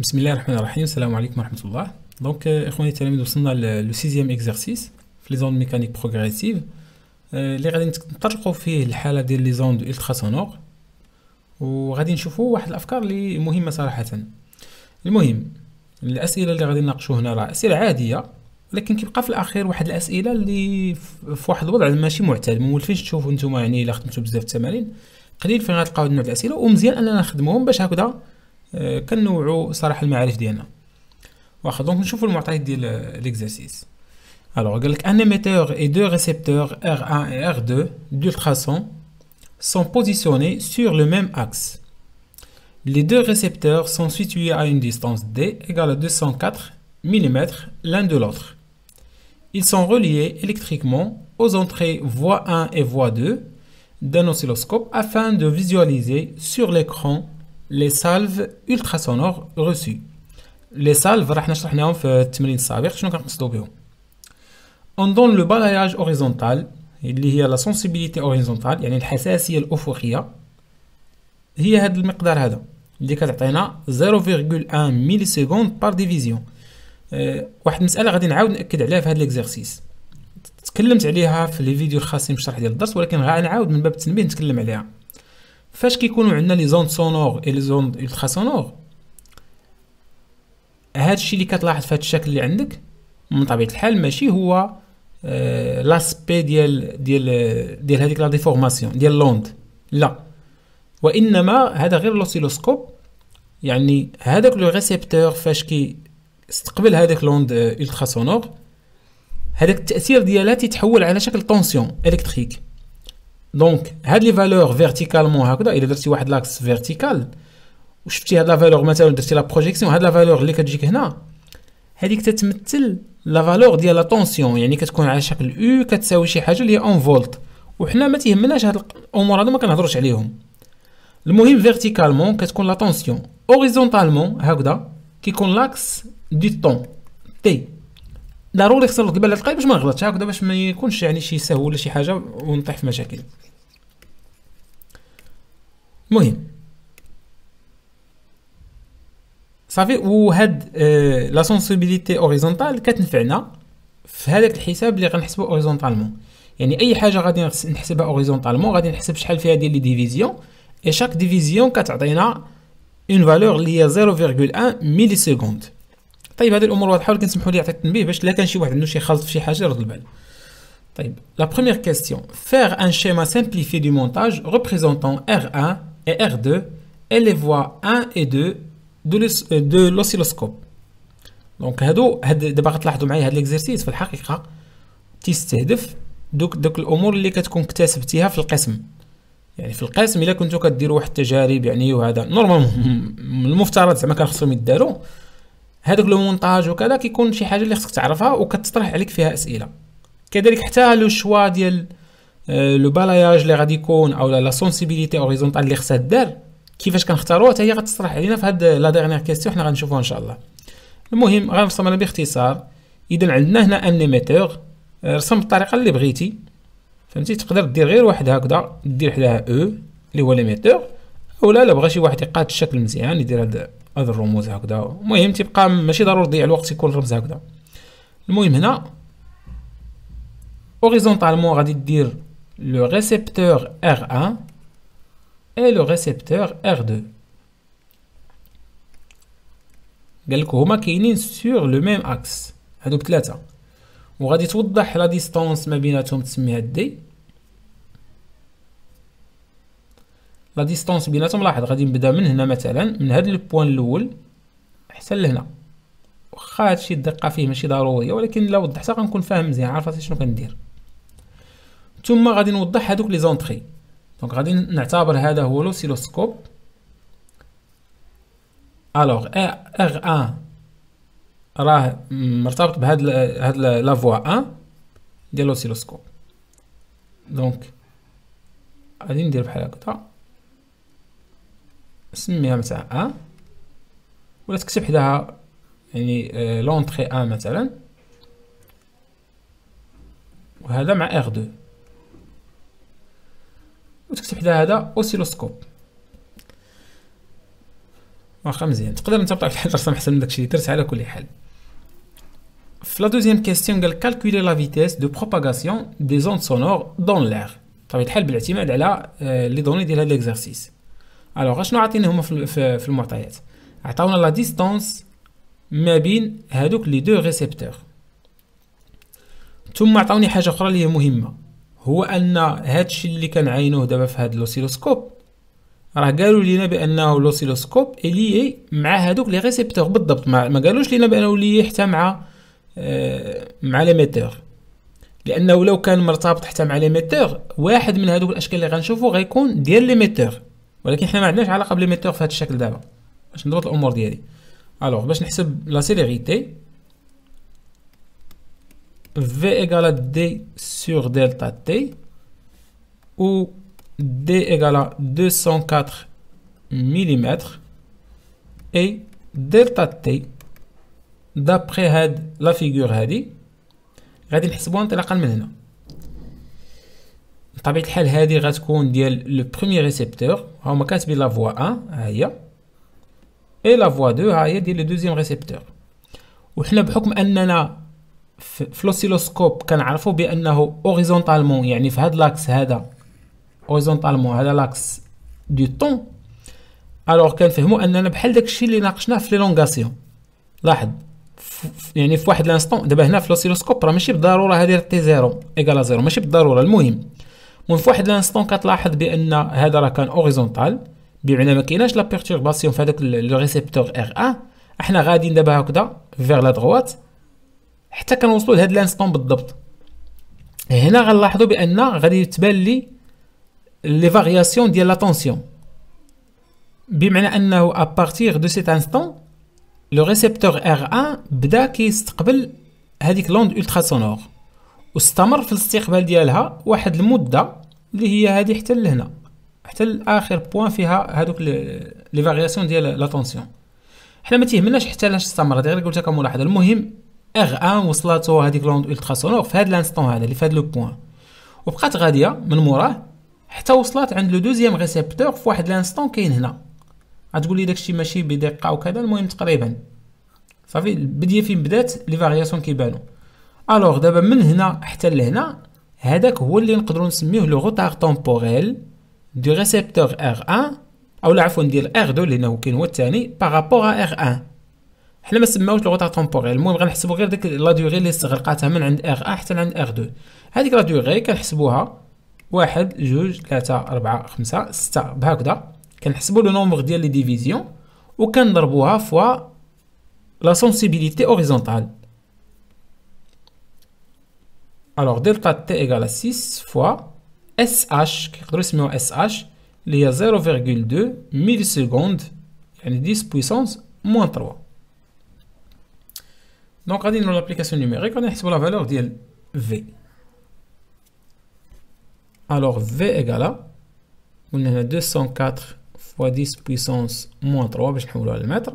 بسم الله الرحمن الرحيم السلام عليكم ورحمه الله دونك اخواني التلاميذ وصلنا لو سيزيام اكزرسيس في لي زون ميكانيك بروغريسيف اللي غادي نطرقوا فيه الحاله ديال لي زون الترا سونور وغادي نشوفوا واحد الافكار اللي مهمه صراحه المهم الاسئله اللي غادي نناقشوا هنا راه اسئله عاديه لكن كيبقى في الاخير واحد الاسئله اللي في واحد الوضع ماشي معتاد ما مولفينش تشوفوا نتوما يعني الا خدمتوا بزاف التمارين قليل فين غتلقاو النوع الاسئله ومزيان اننا نخدموهم باش هكذا quest un المعارف un émetteur et deux récepteurs R1 et R2 d'ultrasons sont positionnés sur le même axe. Les deux récepteurs sont situés à une distance D égale à 204 mm l'un de l'autre. Ils sont reliés électriquement aux entrées voie 1 et voie 2 d'un oscilloscope afin de visualiser sur l'écran لي سالف اولترا سونور روسي لي سالف راح شرحناهم في التمرين السابق شنو كنقصدو بهم اون دون لو بالاياج اوريزونتال اللي هي لا سونسيبيليتي اوريزونتال يعني الحساسيه الافقيه هي هذا المقدار هذا اللي كتعطينا 0.1 ميلي سكوند بار ديفيزيون أه واحد المساله غادي نعاود ناكد عليها في هذا ليكزيرسيس تكلمت عليها في لي فيديو الخاصين بالشرح ديال الدرس ولكن غنعاود من باب التنبيه نتكلم عليها فاش كيكونوا عندنا لي زون سونور اي لي زون الترا سونور هذا الشيء اللي كتلاحظ في هذا الشكل اللي عندك من طبيعه الحال ماشي هو آه لاسبي ديال ديال ديال هذيك لا ديفورماسيون ديال لوند لا وانما هذا غير لوسيلوسكوب يعني هذاك لو ريسيبتور فاش كي استقبل هذاك لوند آه، الترا سونور هذاك التاثير ديالها تيتحول على شكل طونسيون الكتريك دونك هاد لي فالور فيرتيكالمون هكذا الا درتي واحد لاكس فيرتيكال وشفتي هاد لا فالور مثلا درتي لا بروجيكسيون هاد لا فالور اللي كتجيك هنا هذيك تتمثل لا فالور ديال لا طونسيون يعني كتكون على شكل او كتساوي شي حاجه اللي هي اون فولت وحنا ما تيهمناش هاد الامور هادو ما كنهضروش عليهم المهم فيرتيكالمون كتكون لا طونسيون اوريزونتالمون هكذا كيكون لاكس دي طون تي ضروري خصنا نرد البال الثقيل باش ما نغلطش هكذا باش ما يكونش يعني شي سهو ولا شي حاجه ونطيح في مشاكل المهم صافي وهاد لا سونسيبيليتي اوريزونتال كتنفعنا في هذاك الحساب اللي غنحسبو اوريزونتالمون يعني اي حاجه غادي نحسبها اوريزونتالمون غادي نحسب شحال فيها ديال لي ديفيزيون اي شاك ديفيزيون كتعطينا اون فالور اللي هي 0.1 ميلي سكوند طيب هذه الامور واضحه ولكن سمحوا لي نعطي التنبيه باش لا كان شي واحد عنده شي خلط في شي حاجه يرد البال طيب لا بروميير question فير ان شيما سامبليفي دو مونتاج ريبريزونطون ار R1 et ار 2 اي لي فوا 1 et 2 دو لوسيلوسكوب دونك هادو هاد دابا غتلاحظوا معايا هاد ليكزيرسيس في الحقيقه تيستهدف دوك دوك الامور اللي كتكون اكتسبتيها في القسم يعني في القسم الا كنتو كديروا واحد التجارب يعني وهذا نورمالمون المفترض زعما كان خصهم يداروا هذاك لو مونتاج وكذا كيكون شي حاجه اللي خصك تعرفها وكتطرح عليك فيها اسئله كذلك حتى لو شوا ديال آه، لو بالاياج اللي غادي يكون او لا سونسيبيليتي اوريزونتال اللي خصها دار كيفاش كنختارو حتى هي غتطرح علينا في هاد لا ديرنيير كيستيون حنا غنشوفوها ان شاء الله المهم غنرسم انا باختصار اذا عندنا هنا ان آه، رسم بالطريقه اللي بغيتي فهمتي تقدر دير غير واحد هكذا دير حداها او e، اللي هو ليميتور ولا لا بغا شي واحد يقاد الشكل مزيان يدير هاد هذا الرموز هكذا المهم تبقى ماشي ضروري تضيع الوقت يكون رمز هكذا المهم هنا اوريزونتالمون غادي دير لو ريسبتور ار 1 اي لو ريسبتور ار 2 قال لك هما كاينين سور لو ميم اكس هادوك بثلاثه وغادي توضح لا ديستونس ما بيناتهم تسميها دي لا ديستونس بيناتهم لاحظ غادي نبدا من هنا مثلا من هاد البوان الاول حتى لهنا واخا هادشي الدقه فيه ماشي ضروريه ولكن الا وضحتها غنكون فاهم مزيان عارف شنو كندير ثم غادي نوضح هادوك لي زونطري دونك غادي نعتبر هذا هو لوسيلوسكوب الوغ ار ا راه مرتبط بهاد هاد لا فوا ا ديال لوسيلوسكوب دونك غادي ندير بحال هكا سميها مثلا أ ولا تكتب حداها يعني آه، لونتخي أ مثلا وهذا مع ار دو وتكتب حدا هذا اوسيلوسكوب واخا مزيان تقدر انت بطبيعه الحال ترسم احسن من داكشي اللي درت على كل حال في لا دوزيام كيستيون قال كالكولي لا فيتيس دو بروباغاسيون دي زون سونور دون لاغ بطبيعه الحال بالاعتماد على لي دوني ديال هاد ليكزارسيس الوغ شنو عاطيني هما في المعطيات عطاونا لا ديستونس ما بين هادوك لي دو ريسيبتور ثم عطاوني حاجه اخرى اللي هي مهمه هو ان هادشي اللي كنعاينوه دابا في هاد لوسيلوسكوب راه قالوا لينا بانه لوسيلوسكوب لي مع هادوك لي ريسيبتور بالضبط ما, ما قالوش لينا بانه لي حتى مع آه مع ليميتور لانه لو كان مرتبط حتى مع ليميتور واحد من هادوك الاشكال اللي غنشوفو غيكون ديال ليميتور ولكن حنا ما عندناش علاقه بليميتور في هذا الشكل دابا باش نضبط الامور ديالي الوغ باش نحسب لا سيليريتي V إيكالا دي D دلتا تي T دي D دوسون كاتر 204 إي دلتا تي T هاد لا figure هادي غادي نحسبوها انطلاقا من هنا بطبيعه الحال هذه غتكون ديال لو بروميير ريسيبتور ها هما كاتبين لا فوا 1 ها هي اي لا فوا 2 ها هي ديال لو دوزيام ريسيبتور وحنا بحكم اننا في لوسيلوسكوب كنعرفوا بانه اوريزونتالمون يعني في هذا لاكس هذا اوريزونتالمون هذا لاكس دو طون الوغ كنفهموا اننا بحال داكشي اللي ناقشناه في لونغاسيون لاحظ يعني في واحد لانستون دابا هنا في لوسيلوسكوب راه ماشي بالضروره هذه تي زيرو ايكالا زيرو ماشي بالضروره المهم وفي واحد لانستون كتلاحظ بان هذا راه كان اوريزونتال بمعنى ما كايناش لا بيرتورباسيون في هذاك لو ريسيبتور ار ان احنا غاديين دابا هكذا فيغ لا دغوات حتى كنوصلوا لهاد لانستون بالضبط هنا غنلاحظوا بان غادي تبان لي لي فارياسيون ديال لا طونسيون بمعنى انه ابارتيغ دو سيت انستون لو ريسيبتور ار ا بدا كيستقبل هذيك لوند الترا سونور واستمر في الاستقبال ديالها واحد المده اللي هي هذه حتى لهنا حتى لاخر بوان فيها هذوك لي فارياسيون ديال لا طونسيون حنا ما تيهمناش حتى لاش استمرت غير قلت لك ملاحظه المهم اغ ان وصلاتو هذيك لوند الترا سونور في هاد لانستون هذا اللي في هذا لو بوان وبقات غاديه من موراه حتى وصلات عند لو دوزيام ريسيبتور في واحد لانستون كاين هنا غتقول لي داكشي ماشي بدقه وكذا المهم تقريبا صافي البديه فين بدات لي فارياسيون كيبانو الوغ دابا من هنا حتى لهنا هذاك هو اللي نقدروا نسميه لو غوتار طومبوريل دو ريسبتور ار 1 او عفوا ديال ار 2 لانه كاين هو الثاني بارابور ا ار 1 حنا ما سماوش لو غوتار طومبوريل المهم غنحسبوا غير ديك لا ديوغي اللي استغرقاتها من عند ار 1 حتى لعند ار 2 هذيك لا ديوغي كنحسبوها واحد جوج ثلاثة أربعة خمسة ستة بهكذا كنحسبوا لو نومبر ديال لي ديفيزيون وكنضربوها فوا لا سونسيبيليتي اوريزونتال Alors, delta t égale à 6 fois SH, qui est SH, il y 0,2 millisecondes, il 10 puissance moins 3. Donc, on dans l'application numérique, on a sur la valeur de V. Alors, V égale à, on a 204 fois 10 puissance moins 3, ben, je vais le mettre,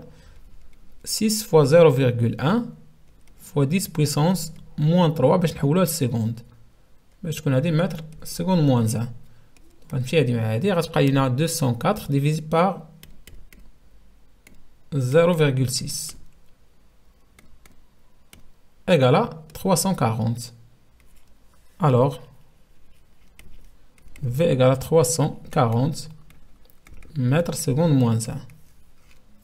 6 fois 0,1 fois 10 puissance moins 3. Moins 3 باش seconde. للسكوند باش تكون هذه mètre seconde moins 1 غنمشي هذه مع dire. غتبقى لينا 204 divisé par 0.6 à 340 Alors, V égale à 340 mètres seconde moins 1.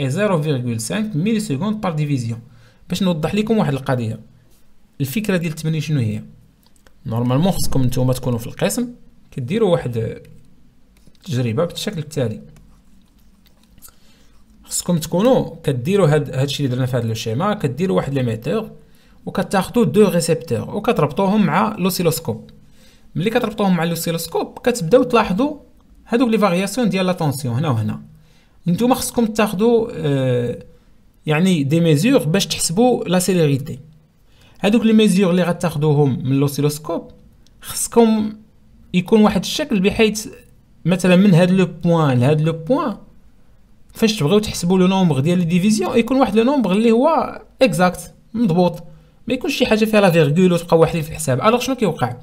اي 0.5 ميلي سكوند بار ديفيزيون باش نوضح لكم واحد القضيه الفكره ديال التمرين شنو هي نورمالمون خصكم نتوما تكونوا في القسم كديروا واحد التجربه بالشكل التالي خصكم تكونوا كديروا هاد هادشي اللي درنا في هاد لو شيما كديروا واحد ليميتور وكتاخذوا دو ريسيبتور وكتربطوهم مع لوسيلوسكوب ملي كتربطوهم مع لوسيلوسكوب كتبداو تلاحظوا هادوك لي فارياسيون ديال لا طونسيون هنا وهنا نتوما خصكم تاخذوا آه، يعني دي ميزور باش تحسبوا لا سيليريتي هادوك لي ميزور اللي غتاخذوهم من لوسيلوسكوب خصكم يكون واحد الشكل بحيث مثلا من هاد لو بوين لهاد لو بوين فاش تبغيو تحسبوا لو نومبر ديال لي ديفيزيون يكون واحد لو نومبر اللي هو اكزاكت مضبوط ما يكونش شي حاجه فيها لا فيرغول وتبقى واحد في الحساب الوغ شنو كيوقع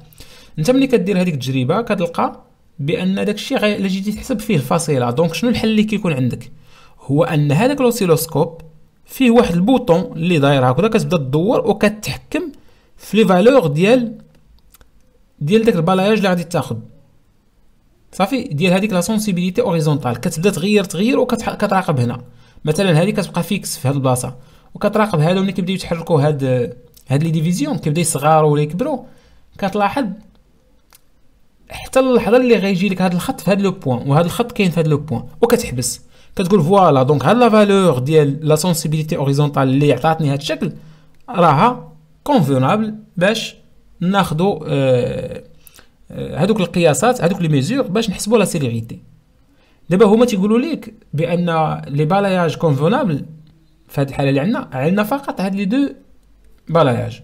انت ملي كدير هذيك التجربه كتلقى بان داك الشيء الا جيتي تحسب فيه الفصيله دونك شنو الحل اللي كيكون عندك هو ان هذاك لوسيلوسكوب فيه واحد البوطون اللي داير هكذا كتبدا تدور وكتحكم في لي فالور ديال ديال داك البلاياج اللي غادي تاخذ صافي ديال هذيك لا سونسيبيليتي اوريزونتال كتبدا تغير تغير وكتراقب هنا مثلا هذه كتبقى فيكس في هاد البلاصه وكتراقب هذا ملي كيبداو يتحركوا هاد هاد لي ديفيزيون كيبداو يصغروا ولا يكبروا كتلاحظ حتى اللحظه اللي غيجي لك هذا الخط في هذا لو بوين وهذا الخط كاين في هذا لو بوين وكتحبس كتقول فوالا دونك هاد لا فالور ديال لا سونسيبيليتي اوريزونتال اللي عطاتني هذا الشكل راها كونفونابل باش ناخدو هذوك آه، آه، القياسات هذوك لي ميزور باش نحسبوا لا سيليريتي دابا هما تيقولوا لك بان لي بالاياج كونفونابل في هذه الحاله اللي عندنا عندنا فقط هاد لي دو بالاياج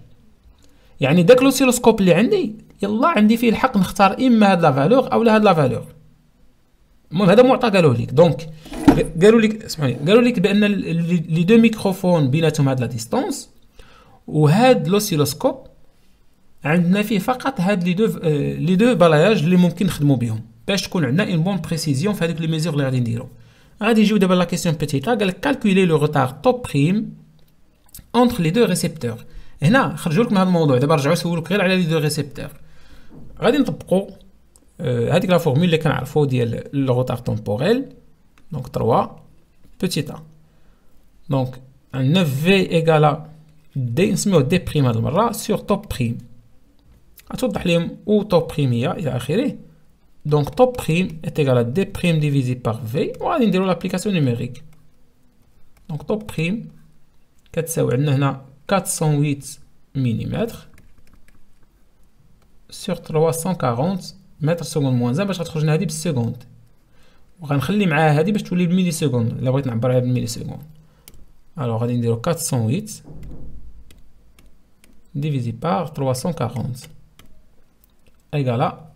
يعني داك لوسيلوسكوب اللي عندي يلا عندي فيه الحق نختار اما هاد لا فالور اولا هاد لا فالور المهم هذا معطى قالوه لك دونك قالوا لك اسمعني قالوا لك بان لي دو ميكروفون بيناتهم هاد لا ديستونس وهاد لوسيلوسكوب عندنا فيه فقط هاد لي دو لي دو بالاياج اللي ممكن نخدموا بهم باش تكون عندنا اون بون بريسيزيون في هذوك لي ميزور اللي غادي نديرو غادي يجيو دابا لا كيسيون بيتيتا قال لك كالكولي لو غوتار توب بريم اونتر لي دو ريسيبتور هنا خرجوا لكم من هذا الموضوع دابا رجعوا سولوا غير على لي دو ريسيبتور غادي نطبقوا آه، هذيك لا فورمول اللي كنعرفو ديال لو روتار تومبوريل دونك 3 بوتيت ا دونك عندنا في ايكالا دي نسميو دي بريم هاد المره سور توب بريم غتوضح ليهم او توب بريم هي الى اخره دونك توب بريم est égal دي بريم ديفيزي divisé في وغادي نديرو لابليكاسيون نيميريك دونك توب بريم كتساوي عندنا هنا 408 mm sur 340 mètres secondes moins 1 parce qu'on va trouver ça en secondes. On va le mettre ici que millisecondes. Là, on va Alors, on va dire 408 divisé par 340 égale à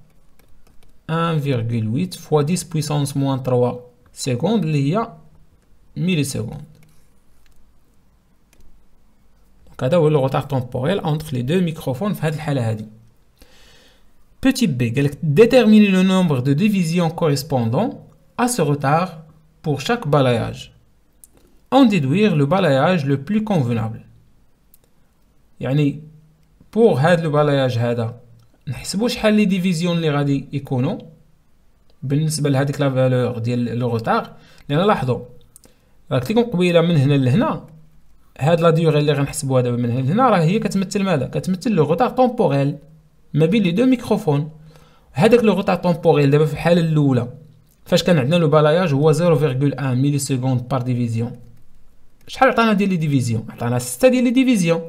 1,8 fois 10 puissance moins 3 secondes qui est en millisecondes. le retard temporel entre les deux microphones? Hadl Haladi. Petit b, Déterminez le nombre de divisions correspondant à ce retard pour chaque balayage. En déduire le balayage le plus convenable. pour Hadl le balayage Hadl, ne pisseboch pas les divisions les gadi ikono, بالنسبة Hadl la valeur du le retard, les on l'a hdo. La t'com qu'boi la minhne هاد لا ديوغي اللي غنحسبوها دابا من هنا راه هي كتمثل ماذا كتمثل لو غوتار طومبوريل ما بين لي دو ميكروفون هذاك لو غوتار طومبوريل دابا في الحاله الاولى فاش كان عندنا لو بالاياج هو 0.1 ميلي سكوند بار ديفيزيون شحال عطانا ديال لي ديفيزيون عطانا 6 ديال لي ديفيزيون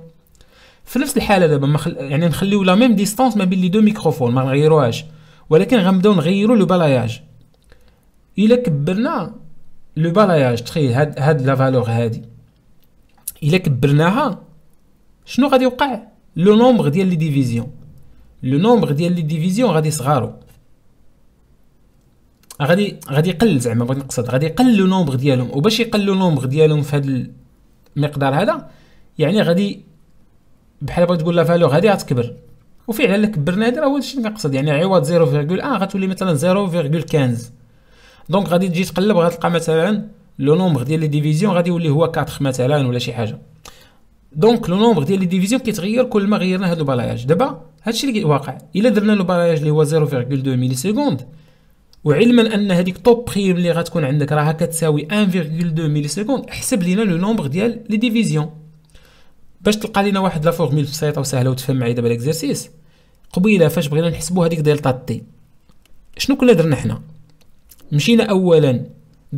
في نفس الحاله دابا مخل... يعني نخليو لا ميم ديستانس ما بين لي دو ميكروفون ما نغيروهاش ولكن غنبداو نغيرو لو بالاياج الا كبرنا لو بالاياج تخيل هاد هاد لا فالور هادي الا كبرناها شنو غادي يوقع لو نومبر ديال لي ديفيزيون لو نومبر ديال لي ديفيزيون غادي يصغروا غادي غادي يقل زعما بغيت نقصد غادي يقل لو نومبر ديالهم وباش يقل لو نومبر ديالهم في هذا المقدار هذا يعني غادي بحال بغيت تقول لا فالور غادي غتكبر وفعلا الا كبرنا هذا هو الشيء اللي كنقصد يعني عوض 0.1 غتولي مثلا 0.15 دونك غادي تجي تقلب غتلقى مثلا لو نومبر ديال لي ديفيزيون غادي يولي هو 4 مثلا ولا شي حاجه دونك لو نومبر ديال لي ديفيزيون كيتغير كل ما غيرنا هاد لو دابا هادشي اللي واقع الا درنا لو بلاياج اللي هو 0.2 ملي سكوند وعلما ان هذيك توب بريم اللي غتكون عندك راها كتساوي 1.2 ملي سكوند احسب لينا لو نومبر ديال لي ديفيزيون باش تلقى لينا واحد لا فورمول بسيطه وسهله وتفهم معايا دابا ليكزيرسيس قبيله فاش بغينا نحسبوا هذيك دلتا تي شنو كنا درنا حنا مشينا اولا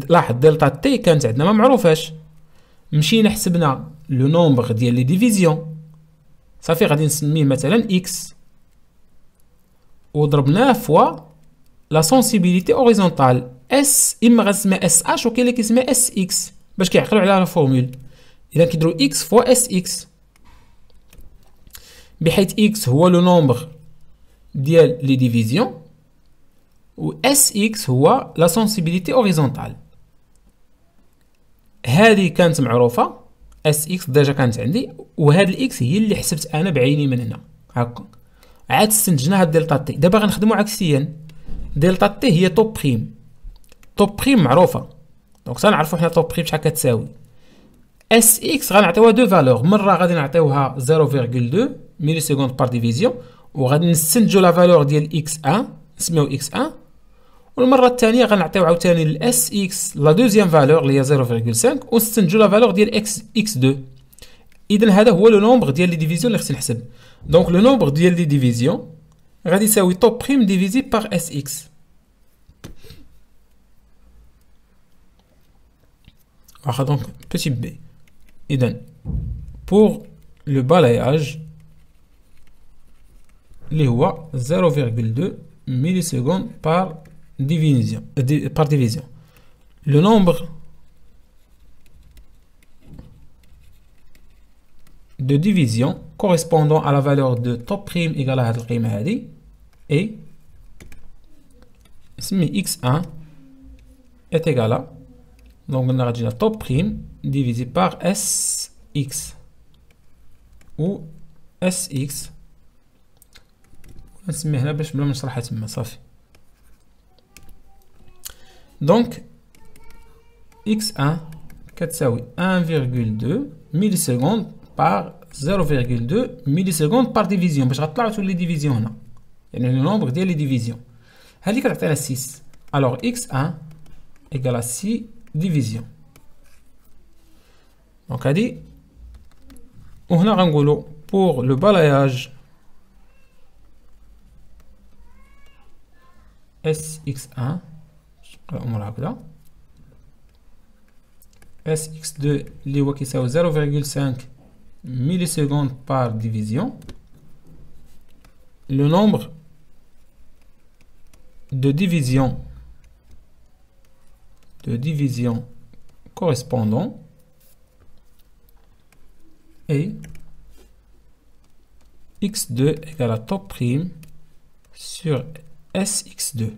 لاحظ دلتا تي كانت عندنا ما معروفاش مشينا حسبنا لو نومبر ديال لي ديفيزيون صافي غادي نسميه مثلا اكس وضربناه فوا لا سونسيبيليتي اوريزونتال اس اما غنسميها اس اش وكاين اللي كيسميها اس اكس باش كيعقلوا على لا فورمول اذا كيديروا اكس فوا اس اكس بحيث اكس هو لو نومبر ديال لي ديفيزيون و اس اكس هو لا سونسيبيليتي اوريزونتال هذه كانت معروفه اس اكس ديجا كانت عندي وهاد الاكس هي اللي حسبت انا بعيني من هنا هكا عاد هاد دلتا تي دابا غنخدمو عكسيا دلتا تي هي توب بريم توب بريم معروفه دونك تنعرفو حنا توب بريم شحال كتساوي اس اكس غنعطيوها دو فالور مره غادي نعطيوها 0.2 ملي سكوند بار ديفيزيون وغادي نستنتجو لا فالور ديال اكس 1 نسميو اكس 1 La deuxième valeur est 0,5 ou la valeur de x2. Il a le nombre de divisions. Donc, le nombre de divisions est le top prime divisé par Sx. Donc, petit b. Pour le balayage, les 0,2 millisecondes par division, euh, par division. Le nombre de division correspondant à la valeur de top prime égale à cette prime et x1 est égal à donc on a dit la top prime divisé par sx ou sx نسميه donc, x1 1,2 millisecondes par 0,2 millisecondes par division. Je vais sur les divisions. Il y a le nombre des divisions. Alors, x1 égale à 6 divisions. Donc, elle dit, on a un goulot pour le balayage SX1 sx هكذا 2 اللي qui 0.5 millisecondes par division le nombre de division de division correspondant et x2 égale à top prime sur sx2.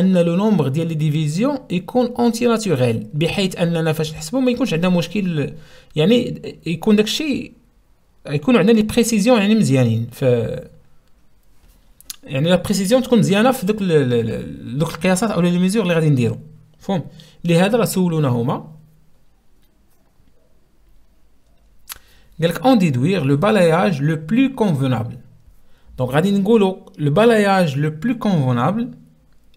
ان لو نومبر ديال لي ديفيزيون يكون اونتي ناتوريل بحيث اننا فاش نحسبوا ما يكونش عندنا مشكل يعني يكون داكشي يكون عندنا لي بريسيزيون يعني مزيانين ف يعني لا بريسيزيون تكون مزيانه في دوك دوك القياسات او لي ميزور اللي غادي نديرو فهم لهذا راه سولونا هما قال اون ديدوير لو بالاياج لو بلو كونفونابل دونك غادي نقولو لو بالاياج لو بلو كونفونابل